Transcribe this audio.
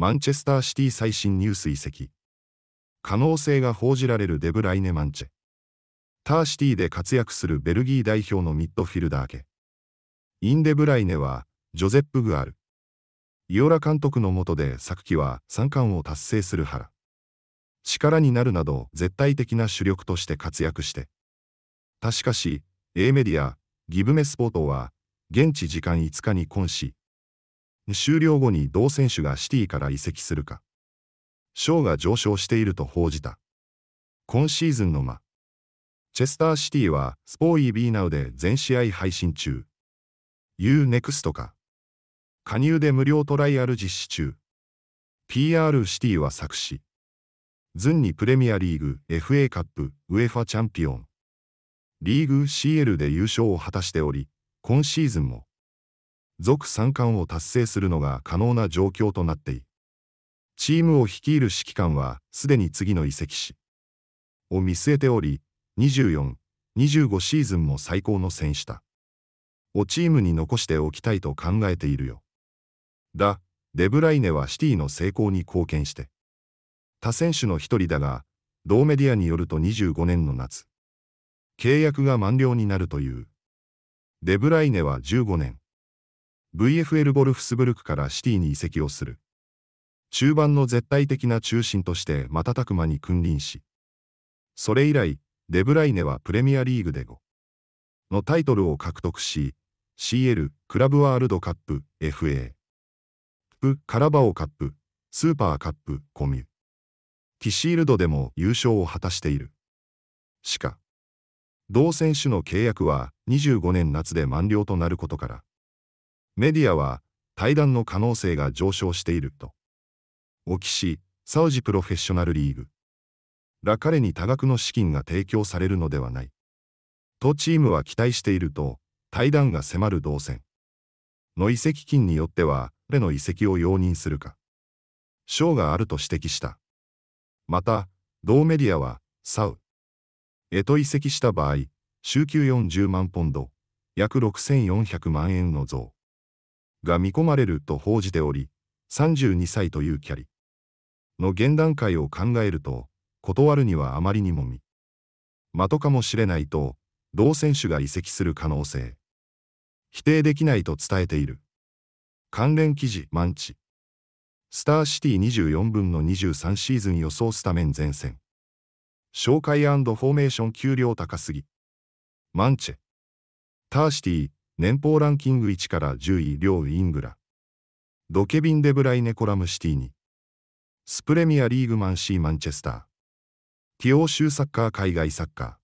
マンチェスターシティ最新ニュース移籍。可能性が報じられるデブライネ・マンチェ。ターシティで活躍するベルギー代表のミッドフィルダー家。インデブライネは、ジョゼップ・グアル。イオラ監督の下で昨季は3冠を達成する原。力になるなど絶対的な主力として活躍して。たしかし、A メディア、ギブメスポートは、現地時間5日に今し、終了後に同選手がシティから移籍するか、賞が上昇していると報じた。今シーズンの間、チェスターシティはスポーイービーナウで全試合配信中。UNEXT か。加入で無料トライアル実施中。PR シティは作詞。ズンにプレミアリーグ、FA カップ、UEFA チャンピオン。リーグ CL で優勝を果たしており、今シーズンも続三冠を達成するのが可能な状況となっていチームを率いる指揮官はすでに次の移籍しを見据えており、24、25シーズンも最高の選手だ。をチームに残しておきたいと考えているよ。だ、デブライネはシティの成功に貢献して。他選手の一人だが、同メディアによると25年の夏、契約が満了になるという。デブライネは15年、VFL ボルフスブルクからシティに移籍をする。中盤の絶対的な中心として瞬く間に君臨し、それ以来、デブライネはプレミアリーグで5のタイトルを獲得し、CL、クラブワールドカップ、FA、プ、カラバオカップ、スーパーカップ、コミュ、ティシールドでも優勝を果たしている。しか、同選手の契約は25年夏で満了となることから、メディアは対談の可能性が上昇していると。沖シサウジプロフェッショナルリーグ。ら彼に多額の資金が提供されるのではない。とチームは期待していると、対談が迫る動線。の移籍金によっては、彼の移籍を容認するか。賞があると指摘した。また、同メディアは、サウ。へと移籍した場合、週休40万ポンド、約6400万円の増。が見込まれると報じており、32歳というキャリの現段階を考えると、断るにはあまりにもみ、的かもしれないと、同選手が移籍する可能性、否定できないと伝えている。関連記事、マンチ。スターシティ24分の23シーズン予想スタメン前線。紹介フォーメーション給料高すぎ。マンチェ。ターシティ、年俸ランキング1から10位両イングラ。ドケビン・デブライネ・コラムシティに。スプレミアリーグマンシー・マンチェスター。ティオー州サッカー海外サッカー。